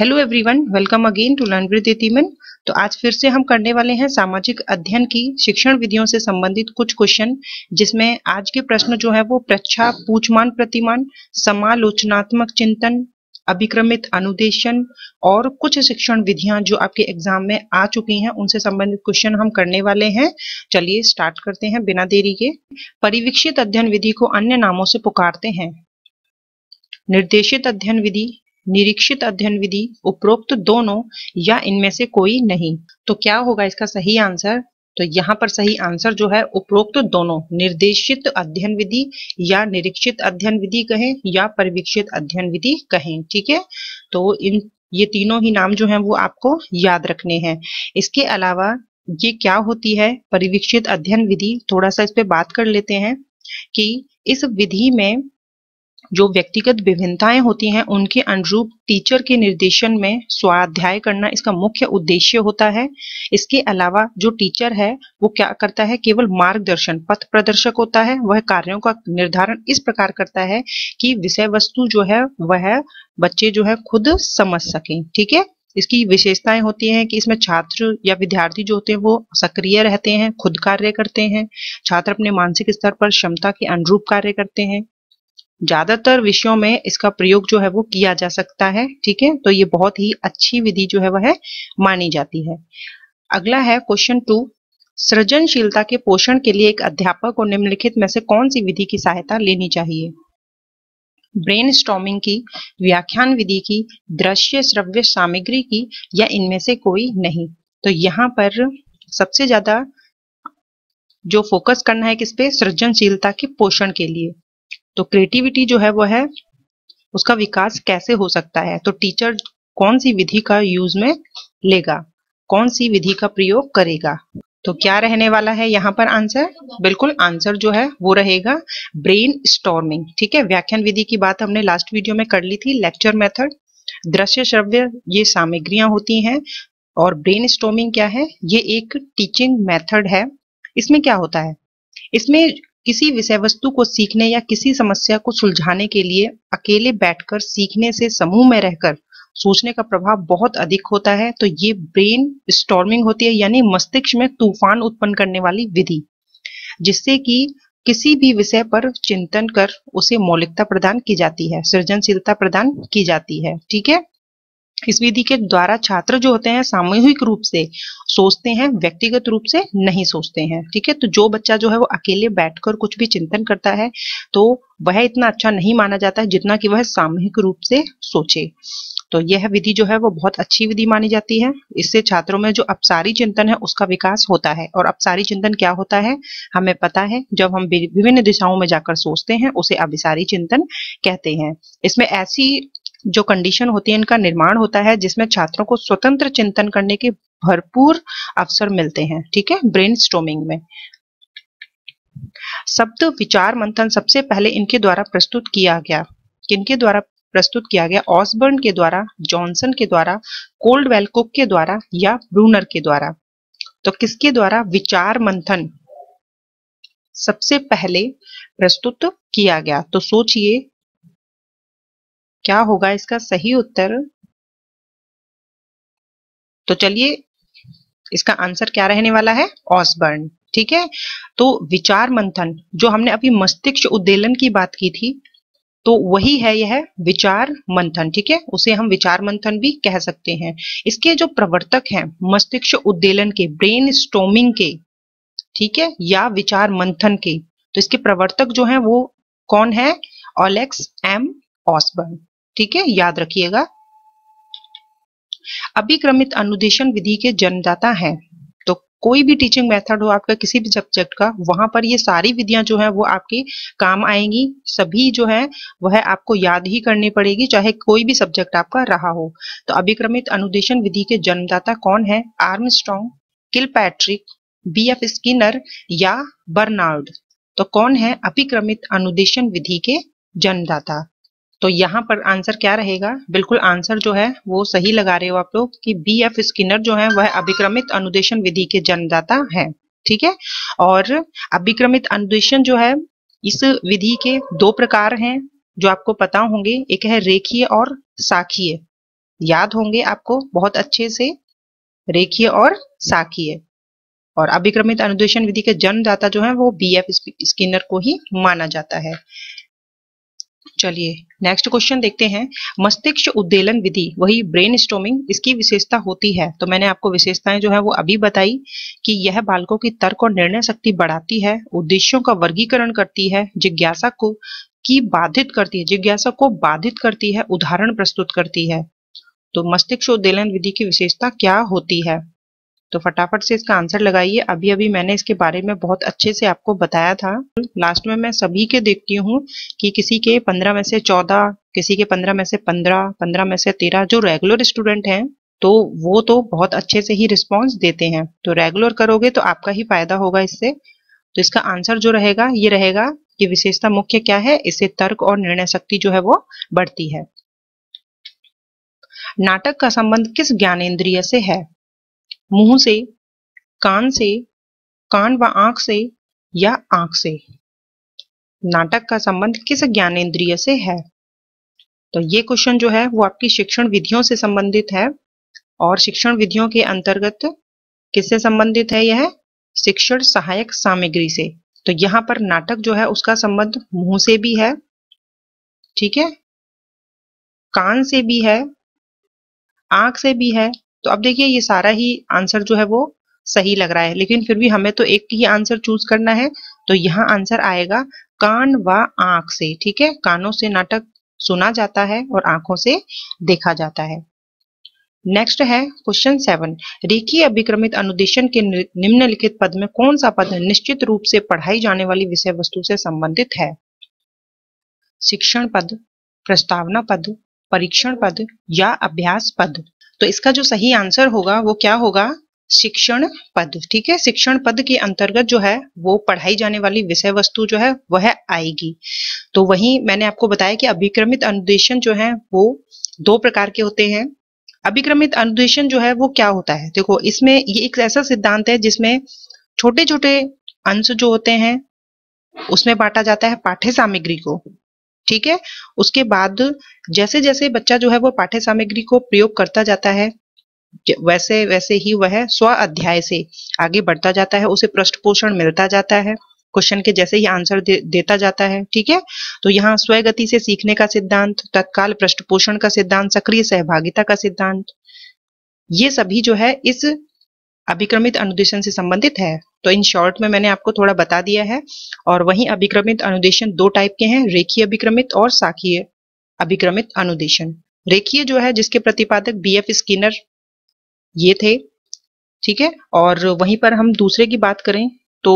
hello everyone welcome again to learn with Timan तो आज फिर से हम करने वाले हैं सामाजिक अध्ययन की शिक्षण विधियों से संबंधित कुछ क्वेश्चन जिसमें आज के प्रश्न जो है वो प्रच्छा पूछमान प्रतिमान समालोचनात्मक चिंतन अभिक्रमित अनुदेशन और कुछ शिक्षण विधियां जो आपके एग्जाम में आ चुकी हैं उनसे संबंधित क्वेश्चन हम करने वाले हैं चलिए स्टार्ट करते हैं बिना देरी के परिवीक्षित अध्ययन विधि को अन्य नामों से पुकारते हैं निर्देशित अध्ययन विधि निरीक्षित अध्ययन विधि उपरोक्त दोनों या इनमें से कोई नहीं तो क्या होगा इसका सही आंसर तो यहाँ पर सही आंसर जो है उपरोक्त दोनों निर्देशित अध्ययन विधि या निरीक्षित अध्ययन विधि कहें या परिवीक्षित अध्ययन विधि कहें ठीक है तो इन ये तीनों ही नाम जो हैं वो आपको याद रखने हैं इसके अलावा ये क्या होती है परिवीक्षित अध्ययन विधि थोड़ा सा इस पर बात कर लेते हैं कि इस विधि में जो व्यक्तिगत विभिन्नताएं होती हैं उनके अनुरूप टीचर के निर्देशन में स्वाध्याय करना इसका मुख्य उद्देश्य होता है इसके अलावा जो टीचर है वो क्या करता है केवल मार्गदर्शन पथ प्रदर्शक होता है वह कार्यों का निर्धारण इस प्रकार करता है कि विषय वस्तु जो है वह बच्चे जो है खुद समझ सकें ठीक है इसकी विशेषताएं होती हैं कि इसमें छात्र या विद्यार्थी जो होते हैं वो सक्रिय रहते हैं खुद कार्य करते हैं छात्र अपने मानसिक स्तर पर क्षमता के अनुरूप कार्य करते हैं ज्यादातर विषयों में इसका प्रयोग जो है वो किया जा सकता है ठीक है तो ये बहुत ही अच्छी विधि जो है वह है, मानी जाती है अगला है क्वेश्चन टू सृजनशीलता के पोषण के लिए एक अध्यापक को निम्नलिखित में से कौन सी विधि की सहायता लेनी चाहिए ब्रेन स्टॉमिंग की व्याख्यान विधि की दृश्य श्रव्य सामग्री की या इनमें से कोई नहीं तो यहाँ पर सबसे ज्यादा जो फोकस करना है किस पे सृजनशीलता के पोषण के लिए तो क्रिएटिविटी जो है वो है उसका विकास कैसे हो सकता है तो टीचर कौन सी विधि का यूज में लेगा कौन सी विधि का प्रयोग करेगा तो क्या रहने वाला है यहाँ पर आंसर बिल्कुल आंसर जो है वो रहेगा ब्रेन स्टॉर्मिंग ठीक है व्याख्यान विधि की बात हमने लास्ट वीडियो में कर ली थी लेक्चर मेथड दृश्य श्रव्य ये सामग्रियां होती हैं और ब्रेन स्टॉर्मिंग क्या है ये एक टीचिंग मेथड है इसमें क्या होता है इसमें किसी विषय वस्तु को सीखने या किसी समस्या को सुलझाने के लिए अकेले बैठकर सीखने से समूह में रहकर सोचने का प्रभाव बहुत अधिक होता है तो ये ब्रेन स्टॉर्मिंग होती है यानी मस्तिष्क में तूफान उत्पन्न करने वाली विधि जिससे कि किसी भी विषय पर चिंतन कर उसे मौलिकता प्रदान की जाती है सृजनशीलता प्रदान की जाती है ठीक है इस विधि के द्वारा छात्र जो होते हैं सामूहिक रूप से सोचते हैं व्यक्तिगत रूप से नहीं सोचते हैं ठीक है तो जो बच्चा जो है वो अकेले बैठकर कुछ भी चिंतन करता है तो वह इतना अच्छा नहीं माना जाता है जितना कि वह सामूहिक रूप से सोचे तो यह विधि जो है वो बहुत अच्छी विधि मानी जाती है इससे छात्रों में जो अपसारी चिंतन है उसका विकास होता है और अपसारी चिंतन क्या होता है हमें पता है जब हम विभिन्न दिशाओं में जाकर सोचते हैं उसे अभिसारी चिंतन कहते हैं इसमें ऐसी जो कंडीशन होती है इनका निर्माण होता है जिसमें छात्रों को स्वतंत्र चिंतन करने के भरपूर अवसर मिलते हैं ठीक है ब्रेन में शब्द विचार मंथन सबसे पहले इनके द्वारा प्रस्तुत किया गया किनके द्वारा प्रस्तुत किया गया ऑसबर्न के द्वारा जॉनसन के द्वारा कोल्डवेल कुक के द्वारा या ब्रूनर के द्वारा तो किसके द्वारा विचार मंथन सबसे पहले प्रस्तुत किया गया तो सोचिए क्या होगा इसका सही उत्तर तो चलिए इसका आंसर क्या रहने वाला है ऑसबर्न ठीक है तो विचार मंथन जो हमने अभी मस्तिष्क उद्देलन की बात की थी तो वही है यह विचार मंथन ठीक है उसे हम विचार मंथन भी कह सकते हैं इसके जो प्रवर्तक हैं मस्तिष्क उद्देलन के ब्रेन स्टोमिंग के ठीक है या विचार मंथन के तो इसके प्रवर्तक जो हैं वो कौन है ओलेक्स एम ऑसबर्न ठीक है याद रखिएगा अभिक्रमित अनुदेशन विधि के जन्मदाता हैं तो कोई भी टीचिंग मेथड हो आपका किसी भी सब्जेक्ट का वहां पर ये सारी विधियां जो है वो आपके काम आएंगी सभी जो है वह आपको याद ही करनी पड़ेगी चाहे कोई भी सब्जेक्ट आपका रहा हो तो अभिक्रमित अनुदेशन विधि के जन्मदाता कौन है Armstrong Kilpatrick B F Skinner या बर्नार्ड तो कौन है अभिक्रमित अनुदेशन विधि के जन्मदाता तो यहाँ पर आंसर क्या रहेगा बिल्कुल आंसर जो है वो सही लगा रहे हो आप लोग कि बी एफ स्किनर जो है वह अभिक्रमित अनुदेशन विधि के जन्मदाता है ठीक है और अभिक्रमित अनुदेशन जो है इस विधि के दो प्रकार हैं जो आपको पता होंगे एक है रेखीय और साखीय याद होंगे आपको बहुत अच्छे से रेखीय और साखीय और अभिक्रमित अनुदेशन विधि के जन्मदाता जो है वो बी एफ स्किनर को ही माना जाता है चलिए नेक्स्ट क्वेश्चन देखते हैं मस्तिष्क उद्देलन विधि वही ब्रेन स्टोमिंग इसकी विशेषता होती है तो मैंने आपको विशेषताएं जो है वो अभी बताई कि यह बालकों की तर्क और निर्णय शक्ति बढ़ाती है उद्देश्यों का वर्गीकरण करती है जिज्ञासा को की बाधित करती है जिज्ञासा को बाधित करती है उदाहरण प्रस्तुत करती है तो मस्तिष्क उद्देलन विधि की विशेषता क्या होती है तो फटाफट से इसका आंसर लगाइए अभी अभी मैंने इसके बारे में बहुत अच्छे से आपको बताया था लास्ट में मैं सभी के देखती हूँ कि किसी के पंद्रह में से चौदह किसी के पंद्रह में से पंद्रह पंद्रह में से तेरह जो रेगुलर स्टूडेंट हैं तो वो तो बहुत अच्छे से ही रिस्पॉन्स देते हैं तो रेगुलर करोगे तो आपका ही फायदा होगा इससे तो इसका आंसर जो रहेगा ये रहेगा कि विशेषता मुख्य क्या है इससे तर्क और निर्णय शक्ति जो है वो बढ़ती है नाटक का संबंध किस ज्ञानेन्द्रिय से है मुंह से कान से कान व आंख से या आंख से नाटक का संबंध किस ज्ञानेन्द्रिय से है तो ये क्वेश्चन जो है वो आपकी शिक्षण विधियों से संबंधित है और शिक्षण विधियों के अंतर्गत किससे संबंधित है यह शिक्षण सहायक सामग्री से तो यहाँ पर नाटक जो है उसका संबंध मुंह से भी है ठीक है कान से भी है आंख से भी है तो अब देखिए ये सारा ही आंसर जो है वो सही लग रहा है लेकिन फिर भी हमें तो एक ही आंसर चूज करना है तो यहाँ आंसर आएगा कान व आंख से ठीक है कानों से नाटक सुना जाता है और आंखों से देखा जाता है नेक्स्ट है क्वेश्चन सेवन रेखीय अभिक्रमित अनुदेशन के निम्नलिखित पद में कौन सा पद निश्चित रूप से पढ़ाई जाने वाली विषय वस्तु से संबंधित है शिक्षण पद प्रस्तावना पद परीक्षण पद या अभ्यास पद तो इसका जो सही आंसर होगा वो क्या होगा शिक्षण पद ठीक है शिक्षण पद के अंतर्गत जो है वो पढ़ाई जाने वाली विषय वस्तु जो है वह आएगी तो वही मैंने आपको बताया कि अभिक्रमित अनुदेशन जो है वो दो प्रकार के होते हैं अभिक्रमित अनुदेशन जो है वो क्या होता है देखो इसमें ये एक ऐसा सिद्धांत है जिसमें छोटे छोटे अंश जो होते हैं उसमें बांटा जाता है पाठ्य सामग्री को ठीक है उसके बाद जैसे जैसे बच्चा जो है वो पाठ्य सामग्री को प्रयोग करता जाता है वैसे वैसे ही वह स्व अध्याय से आगे बढ़ता जाता है उसे पृष्ठ पोषण मिलता जाता है क्वेश्चन के जैसे ही आंसर दे, देता जाता है ठीक है तो यहाँ स्वगति से सीखने का सिद्धांत तत्काल पृष्ठ पोषण का सिद्धांत सक्रिय सहभागिता का सिद्धांत ये सभी जो है इस अभिक्रमित अनुदेशन से संबंधित है तो इन शॉर्ट में मैंने आपको थोड़ा बता दिया है और वहीं अभिक्रमित अनुदेशन दो टाइप के हैं रेखीय अभिक्रमित और साखीय अभिक्रमित अनुदेशन रेखीय जो है जिसके प्रतिपादक बी एफ स्किनर ये थे ठीक है और वहीं पर हम दूसरे की बात करें तो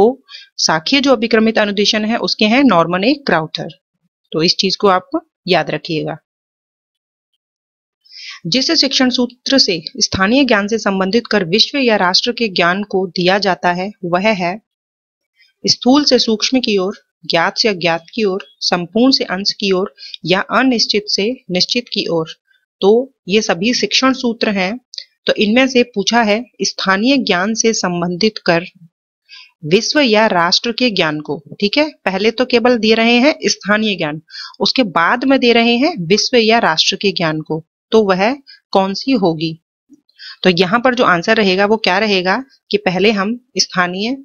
साखीय जो अभिक्रमित अनुदेशन है उसके हैं नॉर्मन ए क्राउथर तो इस चीज को आप याद रखिएगा जिस शिक्षण सूत्र से स्थानीय ज्ञान से संबंधित कर विश्व या राष्ट्र के ज्ञान को दिया जाता है वह है स्थूल से सूक्ष्म की ओर ज्ञात से अज्ञात की ओर संपूर्ण से अंश की ओर या अनिश्चित से निश्चित की ओर तो ये सभी शिक्षण सूत्र हैं तो इनमें से पूछा है स्थानीय ज्ञान से संबंधित कर विश्व या राष्ट्र के ज्ञान को ठीक है पहले तो केवल दे रहे हैं स्थानीय ज्ञान उसके बाद में दे रहे हैं विश्व या राष्ट्र के ज्ञान को तो वह कौन सी होगी तो यहाँ पर जो आंसर रहेगा वो क्या रहेगा कि पहले हम स्थानीय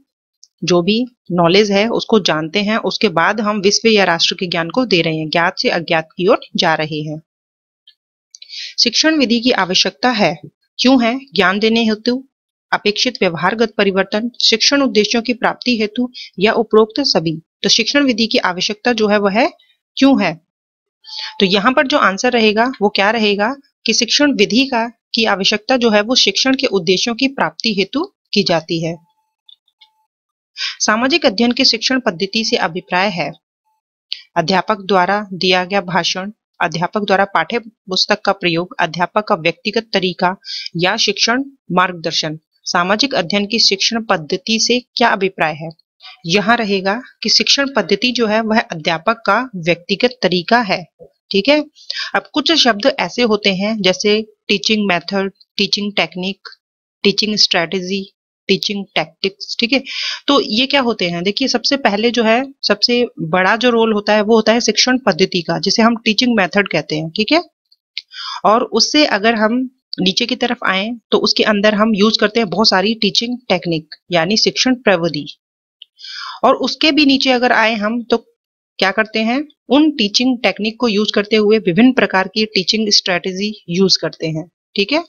जो भी नॉलेज है उसको जानते हैं उसके बाद हम विश्व या राष्ट्र के ज्ञान को दे रहे हैं ज्ञात से अज्ञात की ओर जा रहे हैं शिक्षण विधि की आवश्यकता है क्यों है ज्ञान देने हेतु अपेक्षित व्यवहारगत परिवर्तन शिक्षण उद्देश्यों की प्राप्ति हेतु या उपरोक्त सभी तो शिक्षण विधि की आवश्यकता जो है वह क्यों है तो यहाँ पर जो आंसर रहेगा वो क्या रहेगा कि शिक्षण विधि का की आवश्यकता जो है वो शिक्षण के उद्देश्यों की प्राप्ति हेतु की जाती है सामाजिक अध्ययन के शिक्षण पद्धति से अभिप्राय है अध्यापक द्वारा दिया गया भाषण अध्यापक द्वारा पाठ्य पुस्तक का प्रयोग अध्यापक का व्यक्तिगत तरीका या शिक्षण मार्गदर्शन सामाजिक अध्ययन की शिक्षण पद्धति से क्या अभिप्राय है यहाँ रहेगा कि शिक्षण पद्धति जो है वह अध्यापक का व्यक्तिगत तरीका है ठीक है अब कुछ शब्द ऐसे होते हैं जैसे teaching method teaching technique teaching strategy teaching tactics ठीक है तो ये क्या होते हैं देखिए सबसे पहले जो है सबसे बड़ा जो रोल होता है वो होता है शिक्षण पद्धति का जिसे हम टीचिंग मेथड कहते हैं ठीक है और उससे अगर हम नीचे की तरफ आए तो उसके अंदर हम यूज करते हैं बहुत सारी टीचिंग टेक्निक यानी शिक्षण प्रविधि और उसके भी नीचे अगर आए हम तो क्या करते हैं उन टीचिंग टेक्निक को यूज करते हुए विभिन्न प्रकार की टीचिंग स्ट्रेटेजी यूज करते हैं ठीक है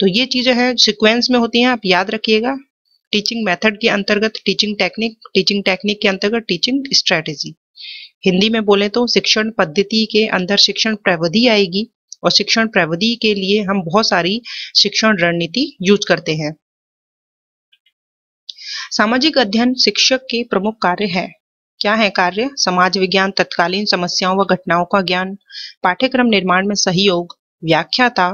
तो ये चीजें हैं सिक्वेंस में होती हैं आप याद रखिएगा टीचिंग मेथड के अंतर्गत टीचिंग टेक्निक टीचिंग टेक्निक के अंतर्गत टीचिंग स्ट्रेटेजी हिंदी में बोले तो शिक्षण पद्धति के अंदर शिक्षण प्रविधि आएगी और शिक्षण प्रविधि के लिए हम बहुत सारी शिक्षण रणनीति यूज करते हैं सामाजिक अध्ययन शिक्षक के प्रमुख कार्य है क्या है कार्य समाज विज्ञान तत्कालीन समस्याओं व घटनाओं का ज्ञान पाठ्यक्रम निर्माण में सहयोग व्याख्याता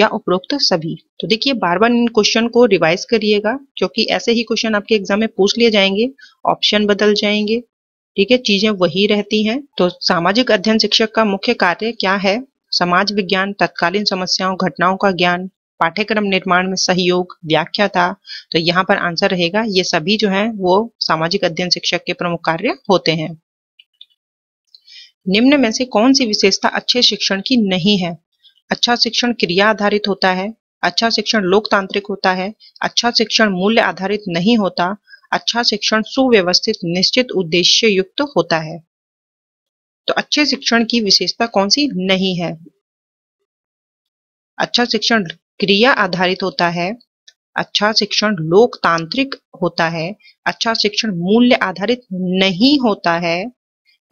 या उपरोक्त सभी तो देखिए बार बार इन क्वेश्चन को रिवाइज करिएगा क्योंकि ऐसे ही क्वेश्चन आपके एग्जाम में पूछ लिए जाएंगे ऑप्शन बदल जाएंगे ठीक है चीजें वही रहती हैं तो सामाजिक अध्ययन शिक्षक का मुख्य कार्य क्या है समाज विज्ञान तत्कालीन समस्याओं घटनाओं का ज्ञान पाठ्यक्रम निर्माण में सहयोग व्याख्या था तो यहाँ पर आंसर रहेगा ये सभी जो है वो सामाजिक अध्ययन शिक्षक के प्रमुख कार्य होते हैं निम्न में से कौन सी विशेषता अच्छे शिक्षण की नहीं है अच्छा शिक्षण क्रिया आधारित होता है अच्छा शिक्षण लोकतांत्रिक होता है अच्छा शिक्षण मूल्य आधारित नहीं होता अच्छा शिक्षण सुव्यवस्थित निश्चित उद्देश्य युक्त तो होता है तो अच्छे शिक्षण की विशेषता कौन सी नहीं है अच्छा शिक्षण क्रिया आधारित होता है अच्छा शिक्षण लोकतांत्रिक होता है अच्छा शिक्षण मूल्य आधारित नहीं होता है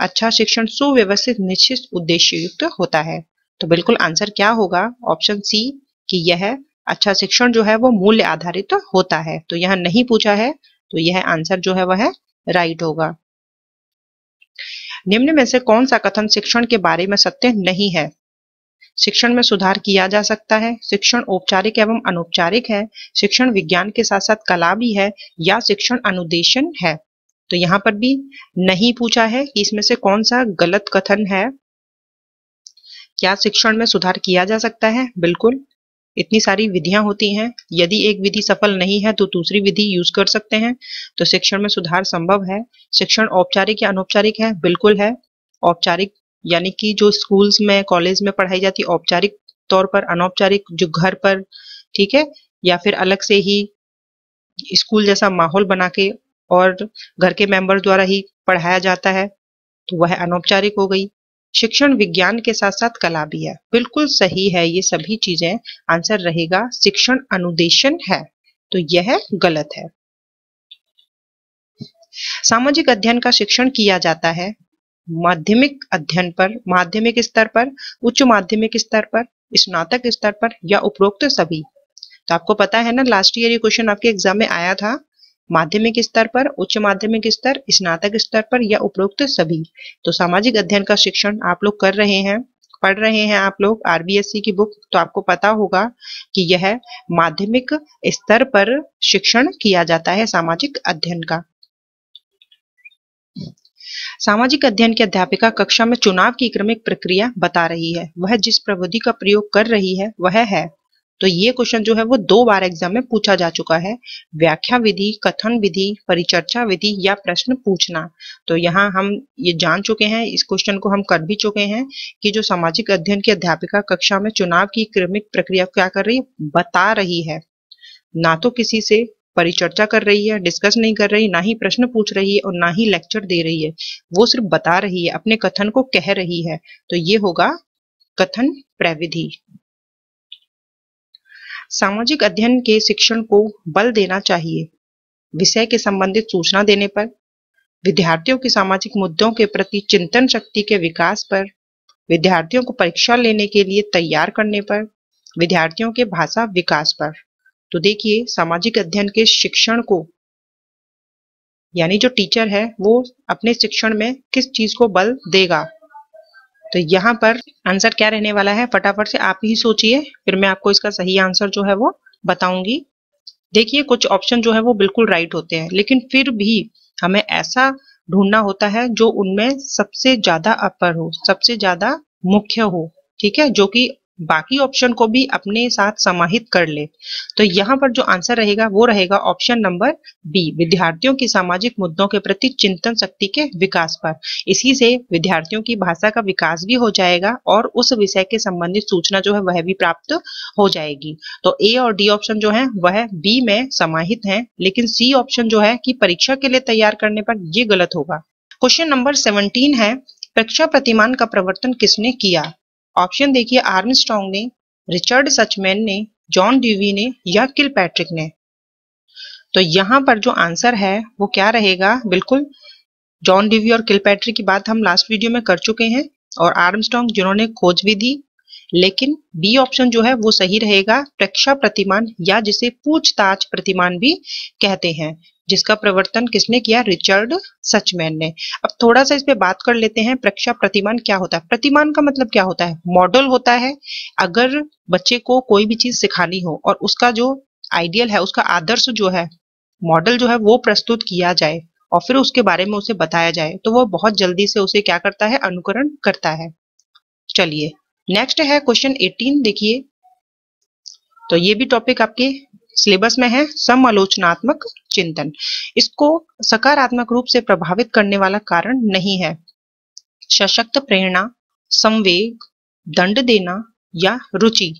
अच्छा शिक्षण सुव्यवस्थित निश्चित उद्देश्य युक्त होता है तो बिल्कुल आंसर क्या होगा ऑप्शन सी कि यह अच्छा शिक्षण जो है वो मूल्य आधारित तो होता है तो यह नहीं पूछा है तो यह आंसर जो है वह राइट होगा निम्न में से कौन सा कथन शिक्षण के बारे में सत्य नहीं है शिक्षण में सुधार किया जा सकता है शिक्षण औपचारिक एवं अनौपचारिक है शिक्षण विज्ञान के साथ साथ कला भी है या शिक्षण अनुदेशन है तो यहाँ पर भी नहीं पूछा है कि इसमें से कौन सा गलत कथन है क्या शिक्षण में सुधार किया जा सकता है बिल्कुल इतनी सारी विधियां होती हैं यदि एक विधि सफल नहीं है तो दूसरी विधि यूज कर सकते हैं तो शिक्षण में सुधार संभव है शिक्षण औपचारिक या अनौपचारिक है बिल्कुल है औपचारिक यानी कि जो स्कूल्स में कॉलेज में पढ़ाई जाती है औपचारिक तौर पर अनौपचारिक जो घर पर ठीक है या फिर अलग से ही स्कूल जैसा माहौल बना के और घर के मेंबर द्वारा ही पढ़ाया जाता है तो वह अनौपचारिक हो गई शिक्षण विज्ञान के साथ साथ कला भी है बिल्कुल सही है ये सभी चीजें आंसर रहेगा शिक्षण अनुदेशन है तो यह गलत है सामाजिक अध्ययन का शिक्षण किया जाता है माध्यमिक अध्ययन पर माध्यमिक स्तर पर उच्च माध्यमिक स्तर पर स्नातक स्तर पर या उपरोक्त सभी तो आपको पता है ना लास्ट ईयर ये क्वेश्चन आपके एग्जाम में आया था माध्यमिक स्तर पर उच्च माध्यमिक स्तर स्नातक स्तर पर या उपरोक्त सभी तो सामाजिक अध्ययन का शिक्षण आप लोग कर रहे हैं पढ़ रहे हैं आप लोग आरबीएससी की बुक तो आपको पता होगा कि यह माध्यमिक स्तर पर शिक्षण किया जाता है सामाजिक अध्ययन का सामाजिक अध्ययन की अध्यापिका कक्षा में चुनाव की क्रमिक प्रक्रिया बता रही है वह जिस प्रविधि का प्रयोग कर रही है वह है तो ये क्वेश्चन जो है वो दो बार एग्जाम में पूछा जा चुका है व्याख्या विधि कथन विधि परिचर्चा विधि या प्रश्न पूछना तो यहाँ हम ये जान चुके हैं इस क्वेश्चन को हम कर भी चुके हैं कि जो सामाजिक अध्ययन की अध्यापिका कक्षा में चुनाव की क्रमिक प्रक्रिया क्या कर रही है बता रही है ना तो किसी से परिचर्चा कर रही है डिस्कस नहीं कर रही ना ही प्रश्न पूछ रही है और ना ही लेक्चर दे रही है वो सिर्फ बता रही है अपने कथन को कह रही है तो ये होगा कथन प्रविधि सामाजिक अध्ययन के शिक्षण को बल देना चाहिए विषय के संबंधित सूचना देने पर विद्यार्थियों के सामाजिक मुद्दों के प्रति चिंतन शक्ति के विकास पर विद्यार्थियों को परीक्षा लेने के लिए तैयार करने पर विद्यार्थियों के भाषा विकास पर तो देखिए सामाजिक अध्ययन के शिक्षण को यानी जो टीचर है वो अपने शिक्षण में किस चीज को बल देगा तो यहाँ पर आंसर क्या रहने वाला है फटाफट से आप ही सोचिए फिर मैं आपको इसका सही आंसर जो है वो बताऊंगी देखिए कुछ ऑप्शन जो है वो बिल्कुल राइट होते हैं लेकिन फिर भी हमें ऐसा ढूंढना होता है जो उनमें सबसे ज्यादा अपर हो सबसे ज्यादा मुख्य हो ठीक है जो कि बाकी ऑप्शन को भी अपने साथ समाहित कर ले तो यहाँ पर जो आंसर रहेगा वो रहेगा ऑप्शन नंबर बी विद्यार्थियों की सामाजिक मुद्दों के प्रति चिंतन शक्ति के विकास पर इसी से विद्यार्थियों की भाषा का विकास भी हो जाएगा और उस विषय के संबंधित सूचना जो है वह भी प्राप्त हो जाएगी तो ए और डी ऑप्शन जो है वह बी में समाहित है लेकिन सी ऑप्शन जो है कि परीक्षा के लिए तैयार करने पर यह गलत होगा क्वेश्चन नंबर सेवनटीन है परीक्षा प्रतिमान का प्रवर्तन किसने किया ऑप्शन देखिए आर्म स्ट्रॉन्ग ने रिचर्ड सचमैन ने जॉन ड्यूवी ने या किल पैट्रिक ने तो यहाँ पर जो आंसर है वो क्या रहेगा बिल्कुल जॉन डिवी और किल पैट्रिक की बात हम लास्ट वीडियो में कर चुके हैं और आर्मस्ट्रॉन्ग जिन्होंने खोज भी दी लेकिन बी ऑप्शन जो है वो सही रहेगा प्रेक्षा प्रतिमान या जिसे पूछताछ प्रतिमान भी कहते हैं जिसका प्रवर्तन किसने किया रिचर्ड सचमैन ने अब थोड़ा सा इस पे बात कर लेते हैं प्रक्षा प्रतिमान क्या होता है प्रतिमान का मतलब क्या होता है मॉडल होता है अगर बच्चे को कोई भी चीज सिखानी हो और उसका जो आइडियल है उसका आदर्श जो है मॉडल जो है वो प्रस्तुत किया जाए और फिर उसके बारे में उसे बताया जाए तो वो बहुत जल्दी से उसे क्या करता है अनुकरण करता है चलिए नेक्स्ट है क्वेश्चन 18 देखिए तो ये भी टॉपिक आपके सिलेबस में है समालोचनात्मक चिंतन इसको सकारात्मक रूप से प्रभावित करने वाला कारण नहीं है सशक्त प्रेरणा संवेग दंड देना या रुचि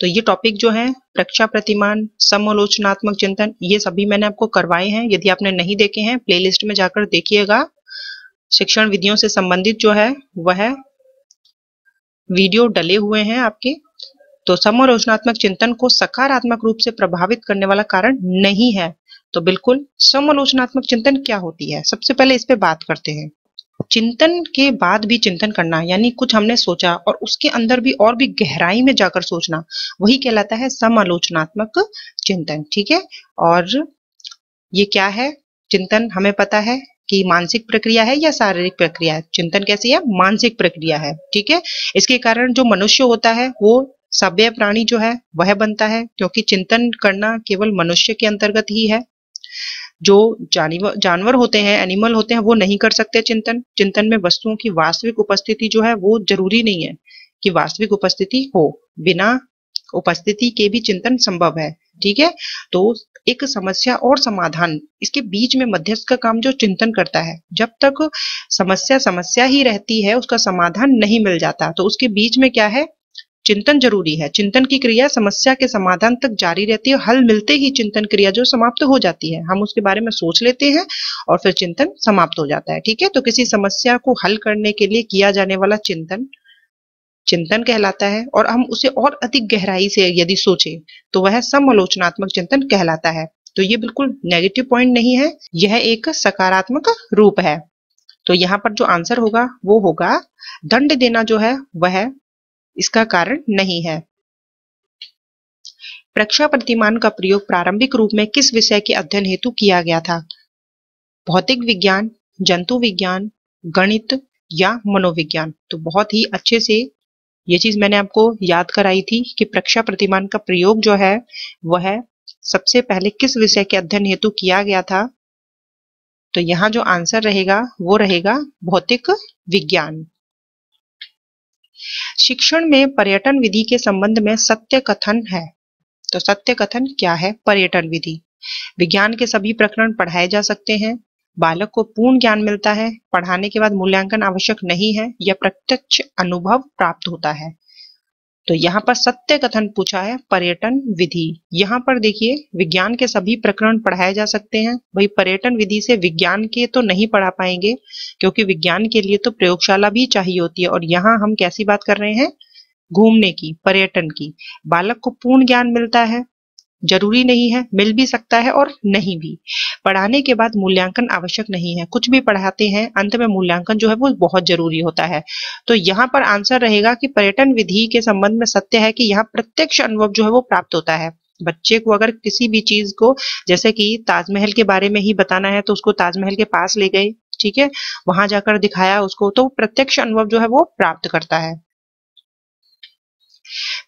तो ये टॉपिक जो है प्रक्षा प्रतिमान समालोचनात्मक चिंतन ये सभी मैंने आपको करवाए हैं यदि आपने नहीं देखे हैं प्लेलिस्ट में जाकर देखिएगा शिक्षण विधियों से संबंधित जो है वह वीडियो डले हुए हैं आपके तो समालोचनात्मक चिंतन को सकारात्मक रूप से प्रभावित करने वाला कारण नहीं है तो बिल्कुल समालोचनात्मक चिंतन क्या होती है सबसे पहले इस पे बात करते हैं चिंतन के बाद भी चिंतन करना यानी कुछ हमने सोचा और उसके अंदर भी और भी गहराई में जाकर सोचना वही कहलाता है समालोचनात्मक चिंतन ठीक है और ये क्या है चिंतन हमें पता है कि मानसिक प्रक्रिया है या शारीरिक प्रक्रिया है चिंतन कैसी है मानसिक प्रक्रिया है ठीक है इसके कारण जो मनुष्य होता है वो सभ्य प्राणी जो है वह बनता है क्योंकि चिंतन करना केवल मनुष्य के अंतर्गत ही है जो जानवर होते हैं एनिमल होते हैं वो नहीं कर सकते चिंतन चिंतन में वस्तुओं की वास्तविक उपस्थिति जो है वो जरूरी नहीं है कि वास्तविक उपस्थिति हो बिना उपस्थिति के भी चिंतन संभव है ठीक है तो एक समस्या और समाधान इसके बीच में मध्यस्थ का काम जो चिंतन करता है जब तक समस्या समस्या ही रहती है उसका समाधान नहीं मिल जाता तो उसके बीच में क्या है चिंतन जरूरी है चिंतन की क्रिया समस्या के समाधान तक जारी रहती है हल मिलते ही चिंतन क्रिया जो समाप्त हो जाती है हम उसके बारे में सोच लेते हैं और फिर चिंतन समाप्त हो जाता है ठीक है तो किसी समस्या को हल करने के लिए किया जाने वाला चिंतन चिंतन कहलाता है और हम उसे और अधिक गहराई से यदि सोचे तो वह समालोचनात्मक चिंतन कहलाता है तो ये बिल्कुल नेगेटिव पॉइंट नहीं है यह एक सकारात्मक रूप है तो यहाँ पर जो आंसर होगा वो होगा दंड देना जो है वह इसका कारण नहीं है प्रक्षा प्रतिमान का प्रयोग प्रारंभिक रूप में किस विषय के अध्ययन हेतु किया गया था भौतिक विज्ञान जंतु विज्ञान गणित या मनोविज्ञान तो बहुत ही अच्छे से ये चीज मैंने आपको याद कराई थी कि प्रक्षा प्रतिमान का प्रयोग जो है वह सबसे पहले किस विषय के अध्ययन हेतु किया गया था तो यहाँ जो आंसर रहेगा वो रहेगा भौतिक विज्ञान शिक्षण में पर्यटन विधि के संबंध में सत्य कथन है तो सत्य कथन क्या है पर्यटन विधि विज्ञान के सभी प्रकरण पढ़ाए जा सकते हैं बालक को पूर्ण ज्ञान मिलता है पढ़ाने के बाद मूल्यांकन आवश्यक नहीं है यह प्रत्यक्ष अनुभव प्राप्त होता है तो यहाँ पर सत्य कथन पूछा है पर्यटन विधि यहाँ पर देखिए विज्ञान के सभी प्रकरण पढ़ाए जा सकते हैं भाई पर्यटन विधि से विज्ञान के तो नहीं पढ़ा पाएंगे क्योंकि विज्ञान के लिए तो प्रयोगशाला भी चाहिए होती है और यहाँ हम कैसी बात कर रहे हैं घूमने की पर्यटन की बालक को पूर्ण ज्ञान मिलता है जरूरी नहीं है मिल भी सकता है और नहीं भी पढ़ाने के बाद मूल्यांकन आवश्यक नहीं है कुछ भी पढ़ाते हैं अंत में मूल्यांकन जो है वो बहुत जरूरी होता है तो यहाँ पर आंसर रहेगा कि पर्यटन विधि के संबंध में सत्य है कि यहाँ प्रत्यक्ष अनुभव जो है वो प्राप्त होता है बच्चे को अगर किसी भी चीज को जैसे कि ताजमहल के बारे में ही बताना है तो उसको ताजमहल के पास ले गए ठीक है वहां जाकर दिखाया उसको तो प्रत्यक्ष अनुभव जो है वो प्राप्त करता है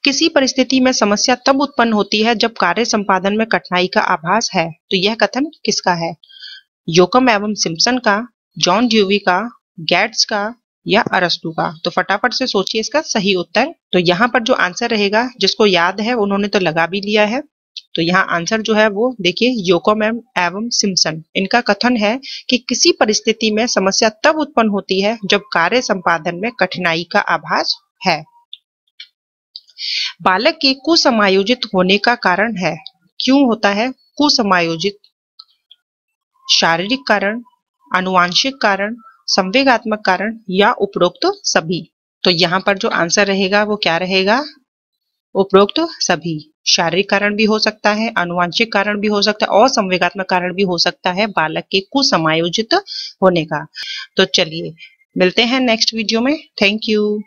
किसी परिस्थिति में समस्या तब उत्पन्न होती है जब कार्य संपादन में कठिनाई का आभास है तो यह कथन किसका है योकम एवं सिम्पसन का जॉन ड्यूवी का गैट्स का या अरस्तु का तो फटाफट से सोचिए इसका सही उत्तर तो यहाँ पर जो आंसर रहेगा जिसको याद है उन्होंने तो लगा भी लिया है तो यहाँ आंसर जो है वो देखिए योकोम एवं सिम्सन इनका कथन है कि किसी परिस्थिति में समस्या तब उत्पन्न होती है जब कार्य संपादन में कठिनाई का आभास है बालक के कुसमायोजित होने का कारण है क्यों होता है कुसमायोजित शारीरिक कारण अनुवांशिक कारण संवेगात्मक कारण या उपरोक्त तो सभी तो यहाँ पर जो आंसर रहेगा वो क्या रहेगा उपरोक्त तो सभी शारीरिक कारण भी हो सकता है अनुवांशिक कारण भी हो सकता है और संवेगात्मक कारण भी हो सकता है बालक के कुसमायोजित होने का तो चलिए मिलते हैं नेक्स्ट वीडियो में थैंक यू